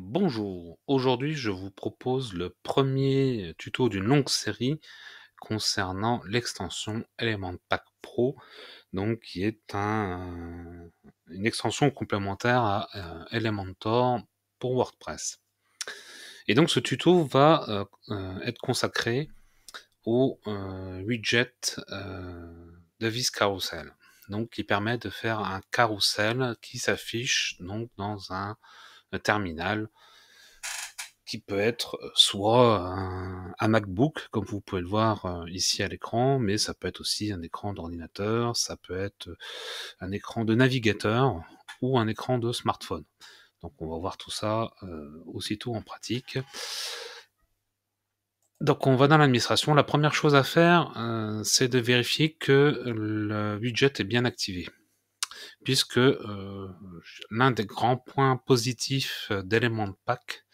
Bonjour, aujourd'hui je vous propose le premier tuto d'une longue série concernant l'extension Element Pack Pro, donc qui est un, une extension complémentaire à euh, Elementor pour WordPress. Et donc ce tuto va euh, euh, être consacré au widget euh, Carousel, donc qui permet de faire un carousel qui s'affiche donc dans un terminal qui peut être euh, soit un, MacBook, comme vous pouvez le voir euh, ici à l'écran, mais ça peut être aussi un écran d'ordinateur, ça peut être euh, un écran de navigateur ou un écran de smartphone. Donc on va voir tout ça aussitôt en pratique. Donc on va dans l'administration. La première chose à faire, c'est de vérifier que le widget est bien activé puisque euh, l'un des grands points positifs euh, d'Element pack,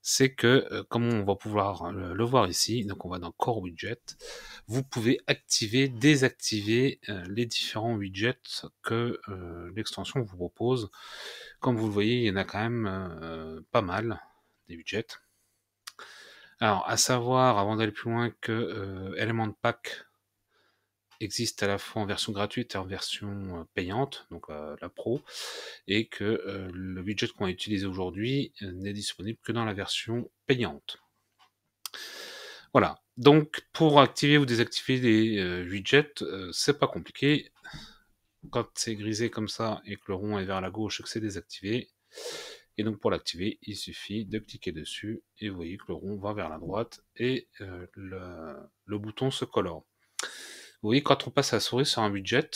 c'est que, euh, comme on va pouvoir le, voir ici, donc on va dans Core Widget, vous pouvez activer, désactiver les différents widgets que l'extension vous propose. Comme vous le voyez, il y en a quand même pas mal des widgets. Alors, à savoir, avant d'aller plus loin, que Element Pack existe à la fois en version gratuite et en version euh, payante, donc euh, la pro, et que euh, le widget qu'on va utiliser aujourd'hui n'est disponible que dans la version payante. Voilà. Donc pour activer ou désactiver les widgets, c'est pas compliqué. Quand c'est grisé comme ça et que le rond est vers la gauche c'est désactivé, et donc pour l'activer, il suffit de cliquer dessus et vous voyez que le rond va vers la droite et le, bouton se colore. Oui, quand on passe la souris sur un budget,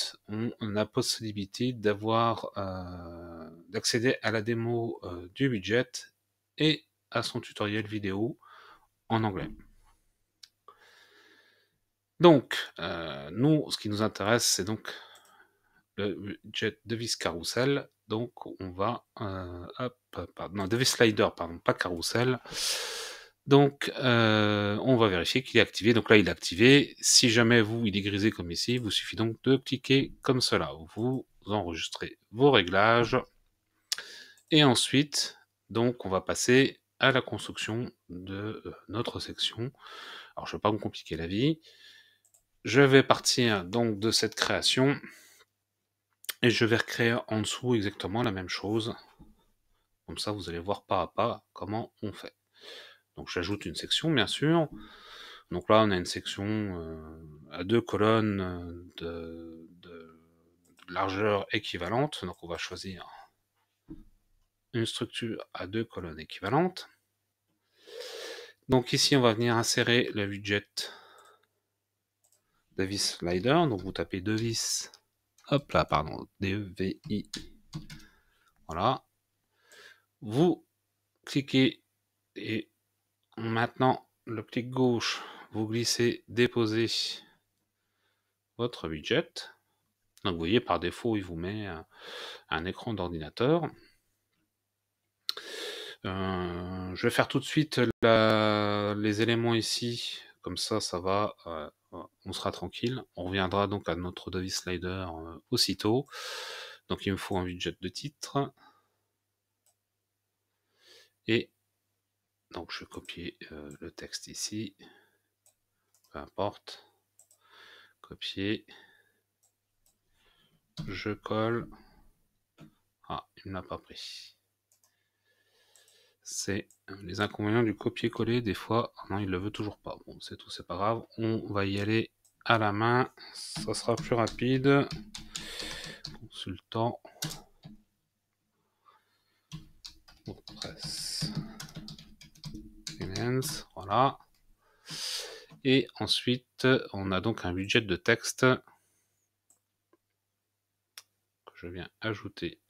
on, a possibilité d'avoir, euh, d'accéder à la démo euh, du budget et à son tutoriel vidéo en anglais. Donc, euh, nous, ce qui nous intéresse, c'est donc le budget devis carousel. Donc, on va, hop, non, devis slider, pardon, pas carousel. Donc, euh, on va vérifier qu'il est activé. Donc là, il est activé. Si jamais vous, il est grisé comme ici, il vous suffit donc de cliquer comme cela. Vous enregistrez vos réglages. Et ensuite, donc, on va passer à la construction de euh, notre section. Alors, je ne vais pas vous compliquer la vie. Je vais partir donc de cette création et je vais recréer en dessous exactement la même chose. Comme ça, vous allez voir pas à pas comment on fait. Donc j'ajoute une section, bien sûr. Donc là, on a une section euh, à deux colonnes euh, de, largeur équivalente. Donc on va choisir une structure à deux colonnes équivalentes. Donc ici, on va venir insérer le widget Davis Slider. Donc vous tapez Davis, hop là, pardon, DVI. E voilà. Vous cliquez et Maintenant, le clic gauche, vous glissez, Déposer votre widget. Donc vous voyez, par défaut, il vous met un écran d'ordinateur. Euh, je vais faire tout de suite la, les éléments ici, comme ça, ça va, euh, on sera tranquille. On reviendra donc à notre devis slider euh, aussitôt. Donc il me faut un widget de titre. Et donc je vais copier euh, le texte ici. Peu importe. Copier. Je colle. Ah, il ne l'a pas pris. C'est les inconvénients du copier-coller. Des fois, ah non, il ne le veut toujours pas. Bon, c'est tout, c'est pas grave. On va y aller à la main. Ça sera plus rapide. Consultant voilà. Et ensuite, on a donc un budget de texte que je viens ajouter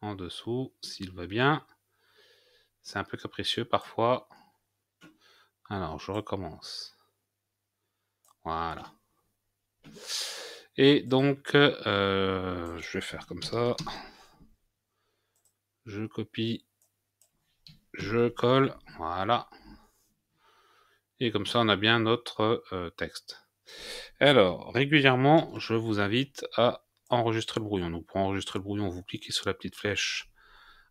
en dessous, s'il va bien. C'est un peu capricieux parfois. Alors, je recommence. Voilà. Et donc, euh, je vais faire comme ça. Je copie, je colle, voilà. Et comme ça, on a bien notre euh, texte. Alors, régulièrement, je vous invite à enregistrer le brouillon. Donc, pour enregistrer le brouillon, vous cliquez sur la petite flèche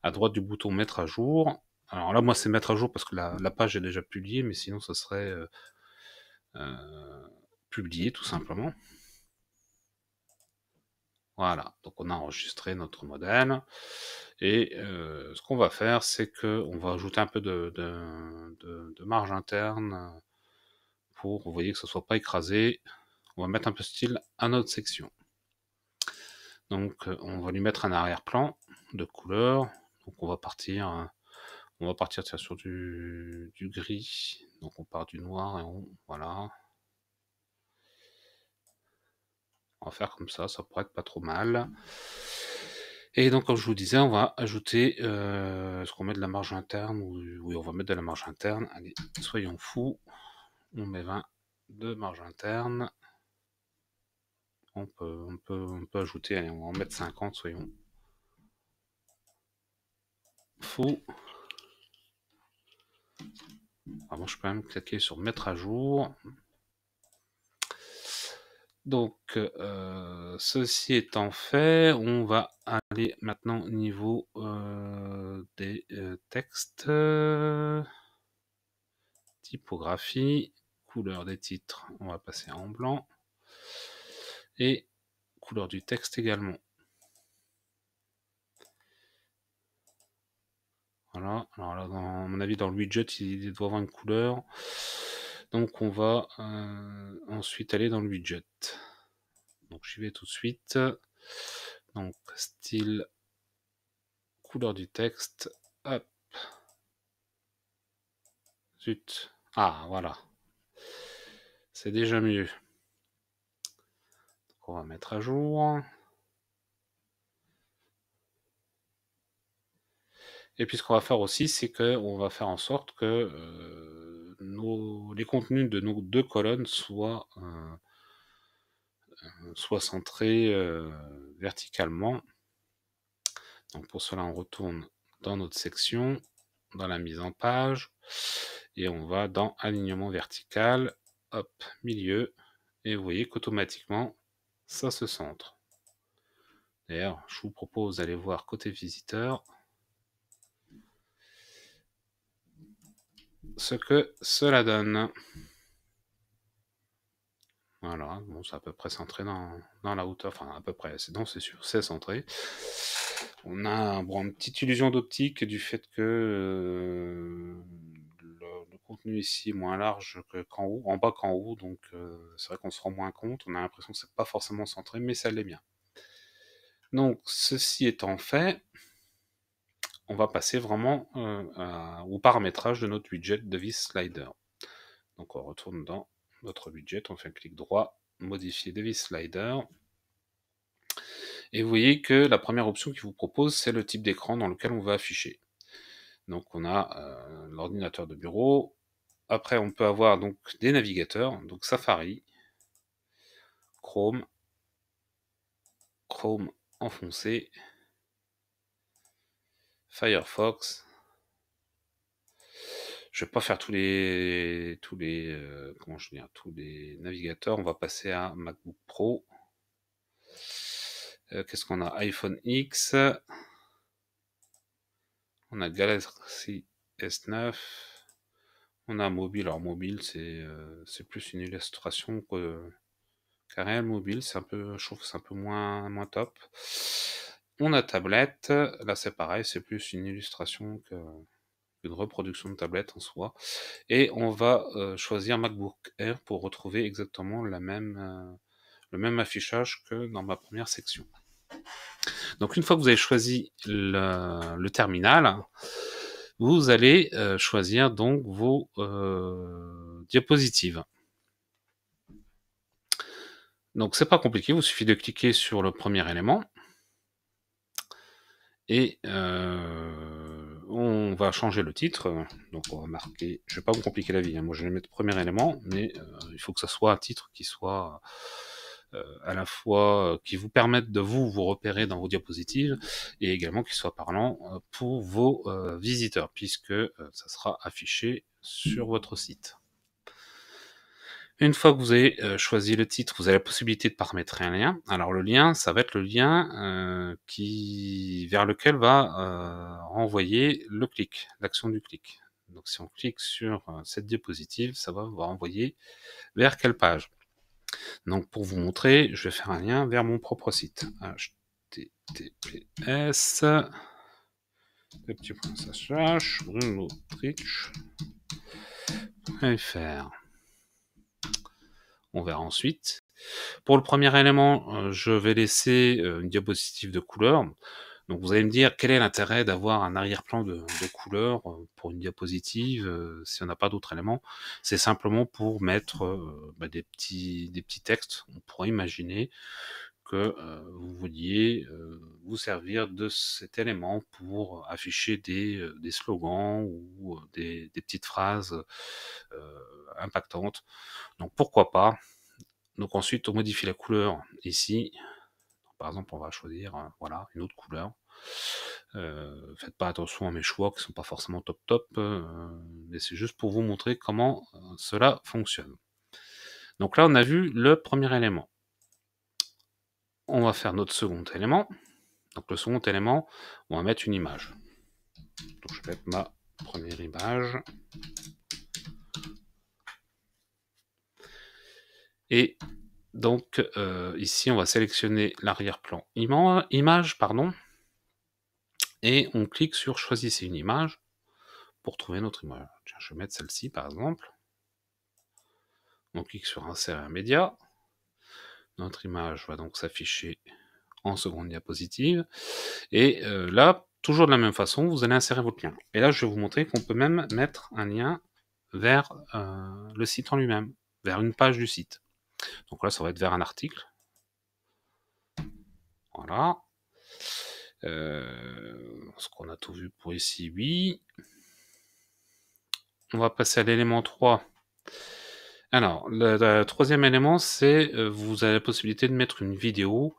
à droite du bouton Mettre à jour. Alors là, moi, c'est Mettre à jour parce que la, page est déjà publiée, mais sinon, ça serait euh, euh publié tout simplement. Voilà, donc on a enregistré notre modèle. Et euh, ce qu'on va faire, c'est que on va ajouter un peu de, marge interne pour, vous voyez, que ce ne soit pas écrasé. On va mettre un peu de style à notre section. Donc on va lui mettre un arrière-plan de couleur. Donc on va partir, on va partir sur du, du gris. Donc on part du noir et on, voilà, faire comme ça, ça pourrait être pas trop mal. Et donc, comme je vous disais, on va ajouter, euh, est-ce qu'on met de la marge interne Oui, on va mettre de la marge interne. Allez, soyons fous. On met 20 de marge interne. On peut, on peut, on peut ajouter, on en mettre 50, soyons fous. Avant, je peux même cliquer sur mettre à jour. Donc, euh, ceci étant fait, on va aller maintenant au niveau euh, des euh, textes, typographie, couleur des titres, on va passer en blanc, et couleur du texte également. Voilà, alors là, dans, mon avis, dans le widget, il doit avoir une couleur. Donc on va euh, ensuite aller dans le widget. Donc j'y vais tout de suite. Donc style, couleur du texte. Hop. Zut. Ah voilà. C'est déjà mieux. on va mettre à jour. Et puis ce qu'on va faire aussi, c'est qu'on va faire en sorte que euh, les contenus de nos deux colonnes soient, euh, euh, centrés euh, verticalement. Donc pour cela, on retourne dans notre section, dans la mise en page, et on va dans alignement vertical, hop, milieu, et vous voyez qu'automatiquement, ça se centre. D'ailleurs, je vous propose d'aller voir côté visiteur. ce que cela donne. Voilà, bon, c'est à peu près centré dans, la hauteur, enfin à peu près, c'est dans, c'est sûr, c'est centré. On a bon, une petite illusion d'optique du fait que euh, le, contenu ici est moins large qu'en haut, en bas qu'en haut, donc euh, c'est vrai qu'on se rend moins compte, on a l'impression que c'est pas forcément centré, mais ça l'est bien. Donc ceci étant fait, on va passer vraiment euh, au paramétrage de notre widget device slider. Donc on retourne dans notre widget, on fait un clic droit, modifier device slider. Et vous voyez que la première option qui vous propose, c'est le type d'écran dans lequel on va afficher. Donc on a euh, l'ordinateur de bureau. Après, on peut avoir donc des navigateurs, donc Safari, Chrome, Chrome enfoncé, Firefox. Je vais pas faire tous les tous les euh, comment je tous les navigateurs. On va passer à MacBook Pro. Euh, qu'est-ce qu'on a iPhone X. On a Galaxy S9. On a mobile. Alors mobile, c'est euh, plus une illustration que qu'un mobile. C'est un peu, je trouve c'est un peu moins moins top. On a tablette. Là, c'est pareil, c'est plus une illustration qu'une reproduction de tablette en soi. Et on va euh, choisir MacBook Air pour retrouver exactement la même, euh, le même affichage que dans ma première section. Donc une fois que vous avez choisi le, terminal, vous allez euh, choisir donc vos diapositives. Donc c'est pas compliqué, vous suffit de cliquer sur le premier élément et euh, on va changer le titre. Donc on va marquer. Je vais pas vous compliquer la vie. Hein. Moi je vais mettre premier élément, mais euh, il faut que ce soit un titre qui soit euh, à la fois qui vous permette de vous vous repérer dans vos diapositives et également qui soit parlant pour vos visiteurs, puisque ça sera affiché sur votre site. Une fois que vous avez euh, choisi le titre, vous avez la possibilité de paramétrer un lien. Alors le lien, ça va être le lien euh, qui vers lequel va euh, renvoyer le clic, l'action du clic. Donc si on clique sur cette diapositive, ça va vous renvoyer vers quelle page. Donc pour vous montrer, je vais faire un lien vers mon propre site. https on verra ensuite. Pour le premier élément, euh, je vais laisser euh, une diapositive de couleur. Donc vous allez me dire quel est l'intérêt d'avoir un arrière-plan de, couleur euh, pour une diapositive si on n'a pas d'autres éléments. C'est simplement pour mettre bah, des, petits, des petits textes. On pourrait imaginer que vous vouliez vous servir de cet élément pour afficher des, slogans ou des, petites phrases impactantes. Donc pourquoi pas. Donc ensuite, on modifie la couleur ici. Par exemple, on va choisir voilà, une autre couleur. Euh, faites pas attention à mes choix qui sont pas forcément top top, mais c'est juste pour vous montrer comment cela fonctionne. Donc là, on a vu le premier élément on va faire notre second élément. Donc le second élément, on va mettre une image. Donc je vais mettre ma première image. Et donc euh, ici, on va sélectionner l'arrière-plan image, pardon, et on clique sur choisissez une image pour trouver notre image. je vais mettre celle-ci par exemple. On clique sur insérer un média. Notre image va donc s'afficher en seconde diapositive. Et euh, là, toujours de la même façon, vous allez insérer votre lien. Et là, je vais vous montrer qu'on peut même mettre un lien vers euh, le site en lui-même, vers une page du site. Donc là, ça va être vers un article. Voilà. Euh, ce qu'on a tout vu pour ici, oui. On va passer à l'élément 3 alors, le, troisième élément, c'est euh, vous avez la possibilité de mettre une vidéo,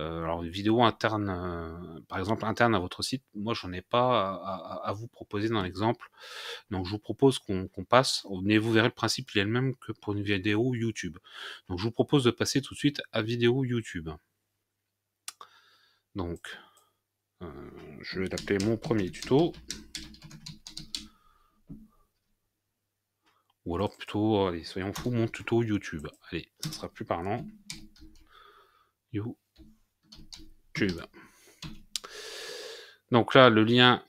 euh, alors une vidéo interne, euh, par exemple interne à votre site. Moi, j'en ai pas à, vous proposer dans l'exemple, donc je vous propose qu'on passe. Mais vous verrez le principe, il est le même que pour une vidéo YouTube. Donc, je vous propose de passer tout de suite à vidéo YouTube. Donc, je vais l'appeler mon premier tuto. Ou alors plutôt, allez, soyons fous, mon tuto YouTube. Allez, ça sera plus parlant. YouTube. Donc là, le lien,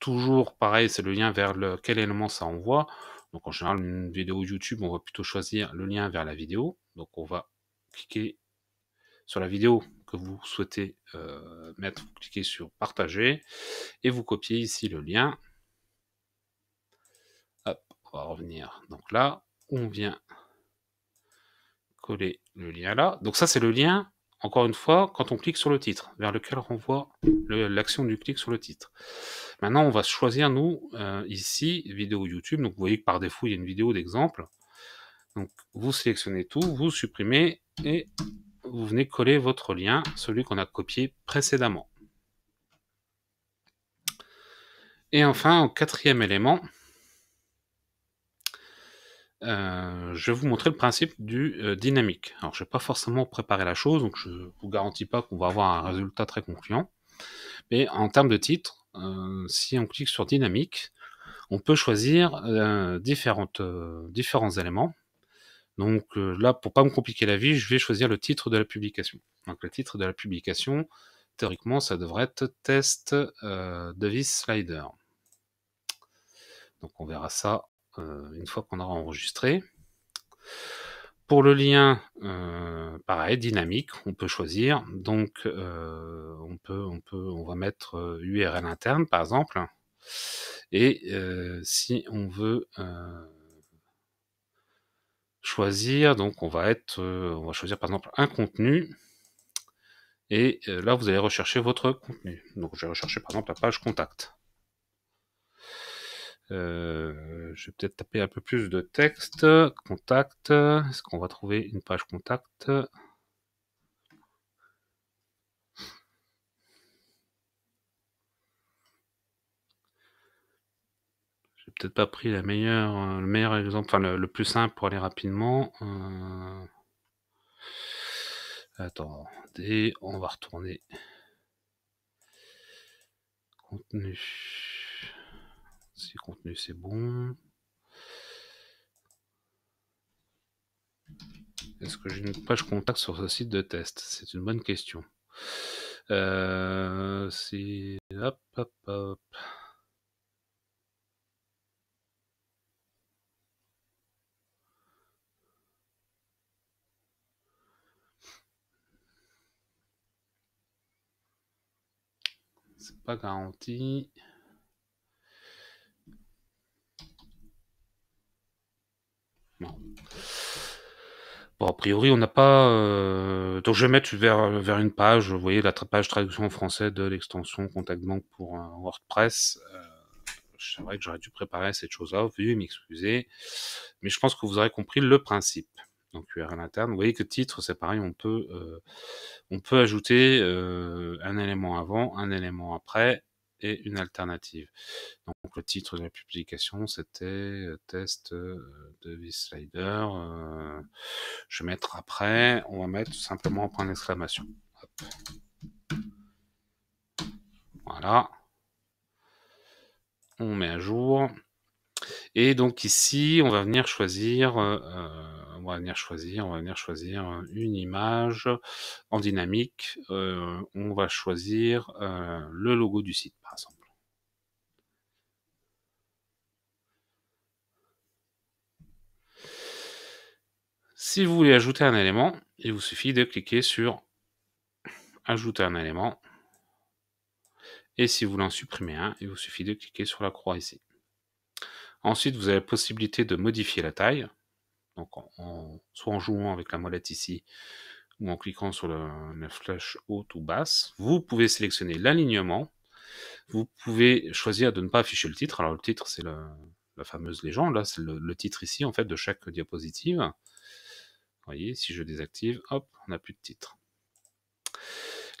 toujours pareil, c'est le lien vers lequel quel élément ça envoie. Donc en général, une vidéo YouTube, on va plutôt choisir le lien vers la vidéo. Donc on va cliquer sur la vidéo que vous souhaitez euh, mettre, vous cliquez sur partager et vous copiez ici le lien revenir. Donc là, on vient coller le lien là. Donc ça, c'est le lien, encore une fois, quand on clique sur le titre, vers lequel renvoie l'action du clic sur le titre. Maintenant, on va choisir, nous, euh, ici, vidéo YouTube. Donc vous voyez que par défaut, il y a une vidéo d'exemple. Donc vous sélectionnez tout, vous supprimez et vous venez coller votre lien, celui qu'on a copié précédemment. Et enfin, au quatrième élément, euh, je vais vous montrer le principe du euh, dynamique. Alors, je vais pas forcément préparé la chose, donc je ne vous garantis pas qu'on va avoir un résultat très concluant. Mais en termes de titre, euh, si on clique sur dynamique, on peut choisir différentes, différents éléments. Donc là, pour ne pas me compliquer la vie, je vais choisir le titre de la publication. Donc le titre de la publication, théoriquement, ça devrait être test Davis Slider. Donc on verra ça euh, une fois qu'on aura enregistré. Pour le lien, euh, pareil, dynamique, on peut choisir. Donc, euh, on peut, on peut, on va mettre URL interne, par exemple. Et si on veut choisir, donc on va être, on va choisir par exemple un contenu. Et là, vous allez rechercher votre contenu. Donc, je vais rechercher par exemple la page contact. Euh, je vais peut-être taper un peu plus de texte. Contact. Est-ce qu'on va trouver une page contact J'ai peut-être pas pris euh, le meilleur exemple, enfin le, plus simple pour aller rapidement. Euh... Attendez, on va retourner. Contenu. Si contenu c'est bon. Est-ce que j'ai une page contact sur ce site de test C'est une bonne question. Euh, c'est. C'est pas garanti. Bon, a priori, on n'a pas. Euh, donc, je vais mettre vers, vers une page, vous voyez, la page traduction en français de l'extension Contact Bank pour WordPress. Euh, c'est vrai que j'aurais dû préparer cette chose-là, pouvez m'excuser. Mais je pense que vous aurez compris le principe. Donc, URL interne. Vous voyez que titre, c'est pareil, on peut, euh, on peut ajouter un élément avant, un élément après une alternative. Donc le titre de la publication, c'était euh, test euh, de V-Slider. Euh, je vais mettre après, on va mettre simplement un point d'exclamation. Voilà. On met à jour. Et donc ici, on va venir choisir on va venir choisir, on va venir choisir une image en dynamique. on va choisir le logo du site, par exemple. Si vous voulez ajouter un élément, il vous suffit de cliquer sur Ajouter un élément. Et si vous voulez en supprimer un, il vous suffit de cliquer sur la croix ici. Ensuite, vous avez la possibilité de modifier la taille. Donc, soit en jouant avec la molette ici, ou en cliquant sur la flèche haute ou basse, vous pouvez sélectionner l'alignement. Vous pouvez choisir de ne pas afficher le titre. Alors, le titre, c'est la fameuse légende. Là, c'est le, titre ici, en fait, de chaque diapositive. Vous voyez, si je désactive, hop, on n'a plus de titre.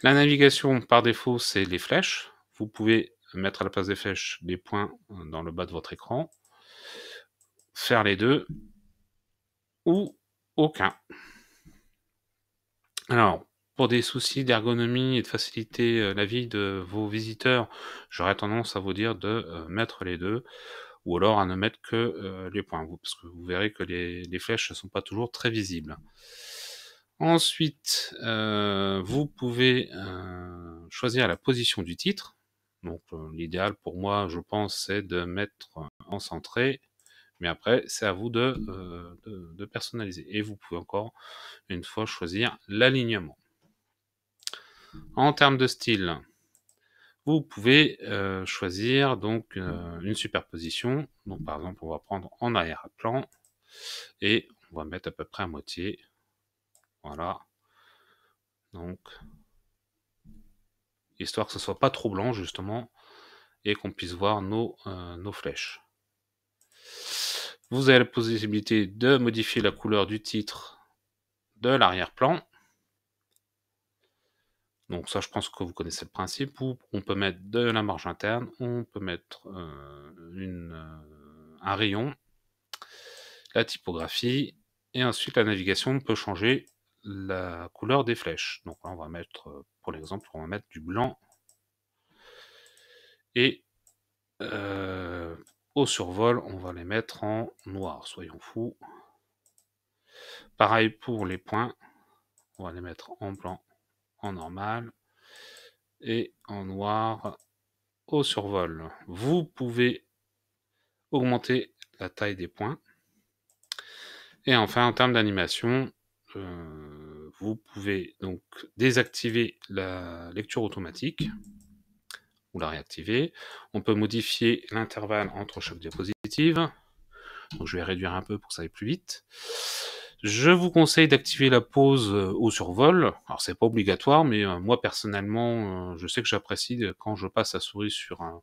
La navigation, par défaut, c'est les flèches. Vous pouvez mettre à la place des flèches des points euh, dans le bas de votre écran. Faire les deux ou aucun. Alors, pour des soucis d'ergonomie et de faciliter euh, la vie de vos visiteurs, j'aurais tendance à vous dire de euh, mettre les deux ou alors à ne mettre que euh, les points, parce que vous verrez que les, flèches ne sont pas toujours très visibles. Ensuite, vous pouvez choisir la position du titre. Donc l'idéal pour moi, je pense, c'est de mettre en centré mais après, c'est à vous euh, de, personnaliser. Et vous pouvez encore, une fois, choisir l'alignement. En termes de style, vous pouvez euh, choisir donc euh, une superposition. Donc par exemple, on va prendre en arrière-plan et on va mettre à peu près à moitié. Voilà. Donc, histoire que ce soit pas trop blanc justement et qu'on puisse voir nos, nos flèches. Vous avez la possibilité de modifier la couleur du titre de l'arrière-plan. Donc ça, je pense que vous connaissez le principe. on peut mettre de la marge interne, on peut mettre euh, euh, un rayon, la typographie, et ensuite la navigation peut changer la couleur des flèches. Donc là, on va mettre, euh, pour l'exemple, on va mettre du blanc. Et au survol, on va les mettre en noir, soyons fous. Pareil pour les points, on va les mettre en blanc, en normal, et en noir au survol. Vous pouvez augmenter la taille des points. Et enfin, en termes d'animation, euh, vous pouvez donc désactiver la lecture automatique ou la réactiver. On peut modifier l'intervalle entre chaque diapositive. je vais réduire un peu pour que ça aille plus vite. Je vous conseille d'activer la pause euh, au survol. Alors c'est pas obligatoire, mais euh, moi personnellement, euh, je sais que j'apprécie quand je passe la souris sur un,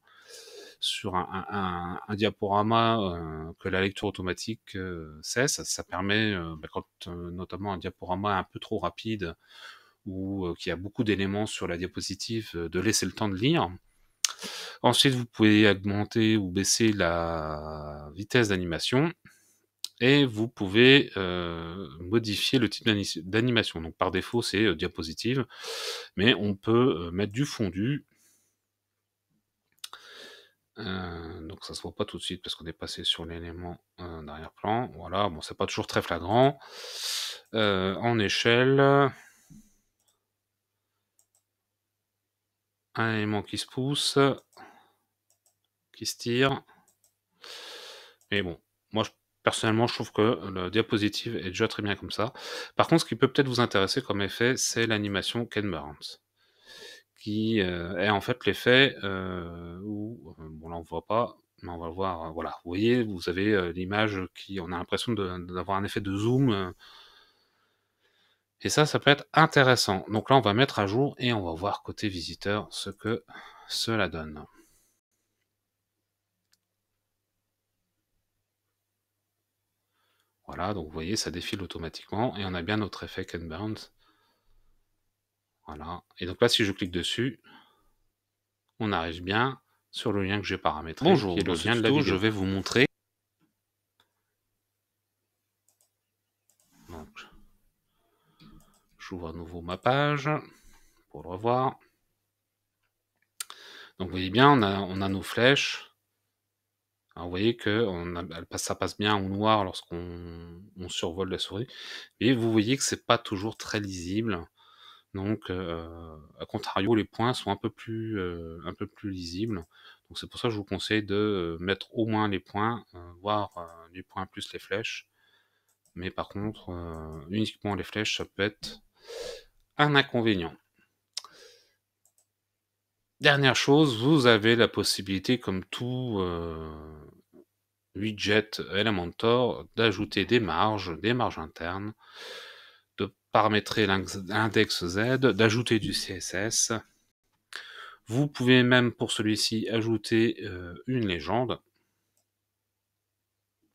sur un, diaporama que la lecture automatique cesse. Ça, permet, bah, quand notamment un diaporama un peu trop rapide ou qui a beaucoup d'éléments sur la diapositive, de laisser le temps de lire. Ensuite, vous pouvez augmenter ou baisser la vitesse d'animation et vous pouvez euh, modifier le type d'animation. Donc par défaut, c'est euh, diapositive, mais on peut euh, mettre du fondu. donc ça se voit pas tout de suite parce qu'on est passé sur l'élément d'arrière-plan. Voilà, bon, c'est pas toujours très flagrant. en échelle, un élément qui se pousse, qui se tire. Mais bon, moi je, personnellement je trouve que le diapositive est déjà très bien comme ça. Par contre, ce qui peut peut-être vous intéresser comme effet, c'est l'animation Ken Burns, qui euh, est en fait l'effet euh, où, euh, bon là on voit pas, mais on va le voir, voilà, vous voyez, vous avez l'image qui, on a l'impression d'avoir un effet de zoom et ça, ça peut être intéressant. Donc là, on va mettre à jour et on va voir côté visiteur ce que cela donne. Voilà, donc vous voyez, ça défile automatiquement et on a bien notre effet canbound. Voilà. Et donc là, si je clique dessus, on arrive bien sur le lien que j'ai paramétré. Bonjour, qui est le lien la je vais vous montrer J'ouvre à nouveau ma page pour le revoir. Donc vous voyez bien, on a, nos flèches. Alors, vous voyez que on a, ça passe bien au noir lorsqu'on survole la souris. Et vous voyez que c'est pas toujours très lisible. Donc, euh, à contrario, les points sont un peu plus, euh, un peu plus lisibles. Donc, c'est pour ça que je vous conseille de mettre au moins les points, euh, voire les points plus les flèches. Mais par contre, uniquement les flèches, ça peut être un inconvénient. Dernière chose, vous avez la possibilité, comme tout euh, widget Elementor, d'ajouter des marges, des marges internes, de paramétrer l'index Z, d'ajouter du CSS. Vous pouvez même pour celui-ci ajouter euh, une légende.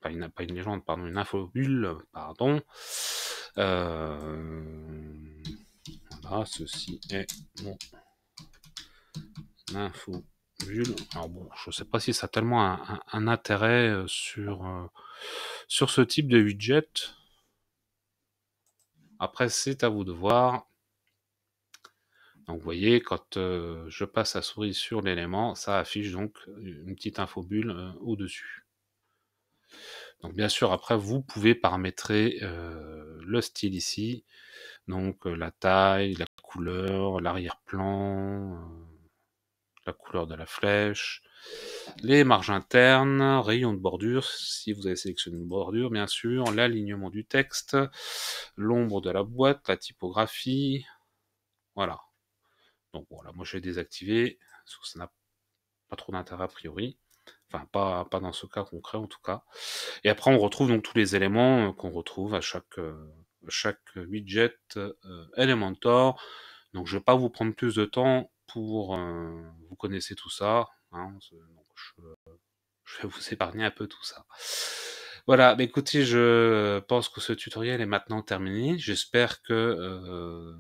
Pas une, pas une, légende, pardon, une infobule, pardon. Euh, ah, ceci est mon info. Alors bon, je ne sais pas si ça a tellement un, intérêt euh, sur, euh, sur ce type de widget. Après, c'est à vous de voir. Donc, vous voyez, quand euh, je passe la souris sur l'élément, ça affiche donc une petite infobule bulle au-dessus. Donc, bien sûr, après, vous pouvez paramétrer le style ici. Donc euh, la taille, la couleur, l'arrière-plan, euh, la couleur de la flèche, les marges internes, rayon de bordure, si vous avez sélectionné une bordure, bien sûr, l'alignement du texte, l'ombre de la boîte, la typographie, voilà. Donc voilà, moi je vais désactiver, parce que ça n'a pas trop d'intérêt a priori. Enfin, pas, pas dans ce cas concret en tout cas. Et après, on retrouve donc tous les éléments euh, qu'on retrouve à chaque, chaque widget euh, Elementor. Donc je ne vais pas vous prendre plus de temps pour... Euh, vous connaissez tout ça. Hein, je, vais vous épargner un peu tout ça. Voilà, bah, écoutez, je pense que ce tutoriel est maintenant terminé. J'espère que euh,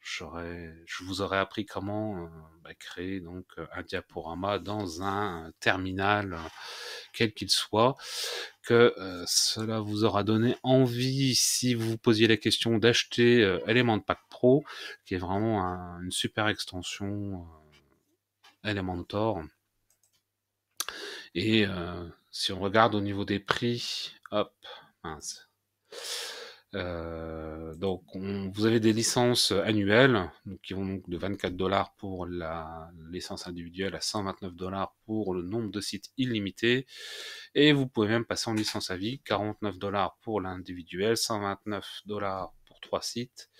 je vous aurai appris comment euh, bah, créer donc un diaporama dans un terminal quel qu'il soit, que euh, cela vous aura donné envie, si vous vous posiez la question, d'acheter euh, Element Pack Pro, qui est vraiment une super extension euh, Elementor. Et si on regarde au niveau des prix, hop, mince. Euh, donc, vous avez des licences annuelles qui vont de 24 dollars pour la licence individuelle à 129 dollars pour le nombre de sites illimités Et vous pouvez même passer en licence à vie, 49 dollars pour l'individuel, 129 dollars pour trois sites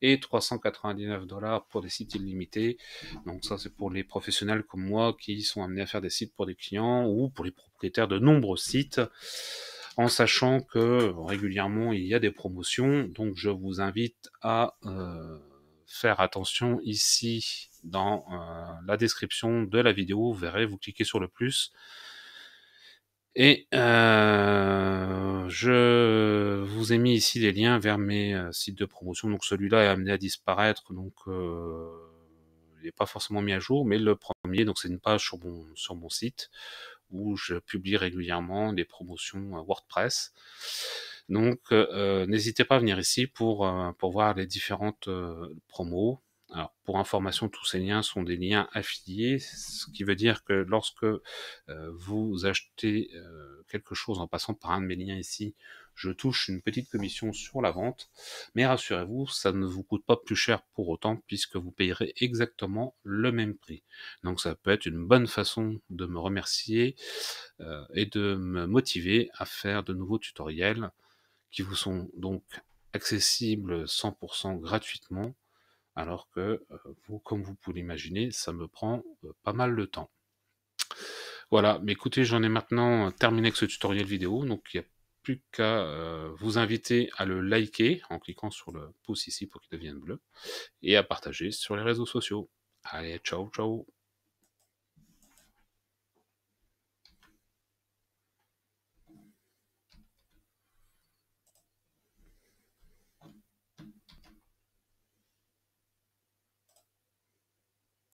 et 399 dollars pour des sites illimités. Donc ça, c'est pour les professionnels comme moi qui sont amenés à faire des sites pour des clients ou pour les propriétaires de nombreux sites en sachant que euh, régulièrement il y a des promotions. Donc je vous invite à euh, faire attention ici dans euh, la description de la vidéo. Vous verrez, vous cliquez sur le plus. Et je vous ai mis ici les liens vers mes sites de promotion. Donc celui-là est amené à disparaître, donc il n'est pas forcément mis à jour, mais le premier, donc c'est une page sur mon site où je publie régulièrement des promotions euh, WordPress. Donc, euh, n'hésitez pas à venir ici pour, euh, pour voir les différentes promos. Alors, pour information, tous ces liens sont des liens affiliés, ce qui veut dire que lorsque vous achetez quelque chose en passant par un de mes liens ici, je touche une petite commission sur la vente. Mais rassurez-vous, ça ne vous coûte pas plus cher pour autant puisque vous payerez exactement le même prix. Donc ça peut être une bonne façon de me remercier euh, et de me motiver à faire de nouveaux tutoriels qui vous sont donc accessibles 100% gratuitement. Alors que, euh, vous, comme vous pouvez l'imaginer, ça me prend euh, pas mal de temps. Voilà, mais écoutez, j'en ai maintenant terminé avec ce tutoriel vidéo, donc il n'y a plus qu'à vous inviter à le liker en cliquant sur le pouce ici pour qu'il devienne bleu et à partager sur les réseaux sociaux. Allez, ciao, ciao